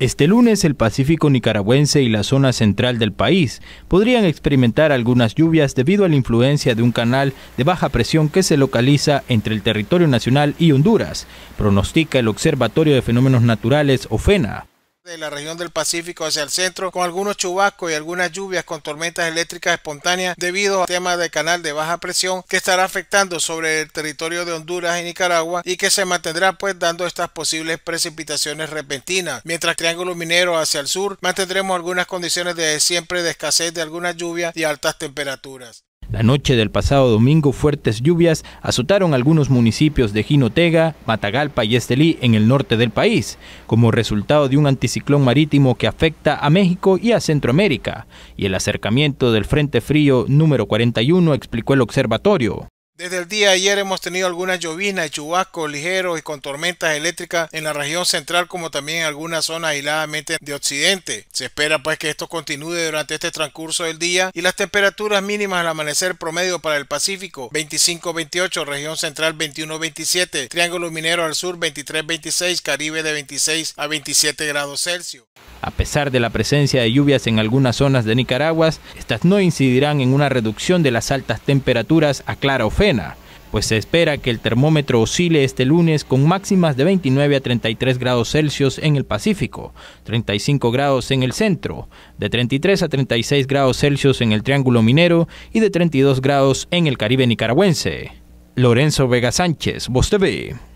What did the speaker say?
Este lunes el Pacífico nicaragüense y la zona central del país podrían experimentar algunas lluvias debido a la influencia de un canal de baja presión que se localiza entre el territorio nacional y Honduras, pronostica el Observatorio de Fenómenos Naturales OFENA de la región del Pacífico hacia el centro, con algunos chubascos y algunas lluvias con tormentas eléctricas espontáneas debido a tema de canal de baja presión que estará afectando sobre el territorio de Honduras y Nicaragua y que se mantendrá pues dando estas posibles precipitaciones repentinas. Mientras Triángulo Minero hacia el sur mantendremos algunas condiciones de siempre de escasez de algunas lluvias y altas temperaturas. La noche del pasado domingo, fuertes lluvias azotaron algunos municipios de Jinotega, Matagalpa y Estelí en el norte del país, como resultado de un anticiclón marítimo que afecta a México y a Centroamérica, y el acercamiento del Frente Frío número 41, explicó el observatorio. Desde el día de ayer hemos tenido algunas llovinas, chubascos ligeros y con tormentas eléctricas en la región central como también en algunas zonas aisladamente de occidente. Se espera pues que esto continúe durante este transcurso del día y las temperaturas mínimas al amanecer promedio para el Pacífico 25-28, región central 21-27, Triángulo Minero al sur 23-26, Caribe de 26 a 27 grados Celsius. A pesar de la presencia de lluvias en algunas zonas de Nicaragua, estas no incidirán en una reducción de las altas temperaturas, a clara Ofena, pues se espera que el termómetro oscile este lunes con máximas de 29 a 33 grados Celsius en el Pacífico, 35 grados en el centro, de 33 a 36 grados Celsius en el Triángulo Minero y de 32 grados en el Caribe nicaragüense. Lorenzo Vega Sánchez, Voz TV.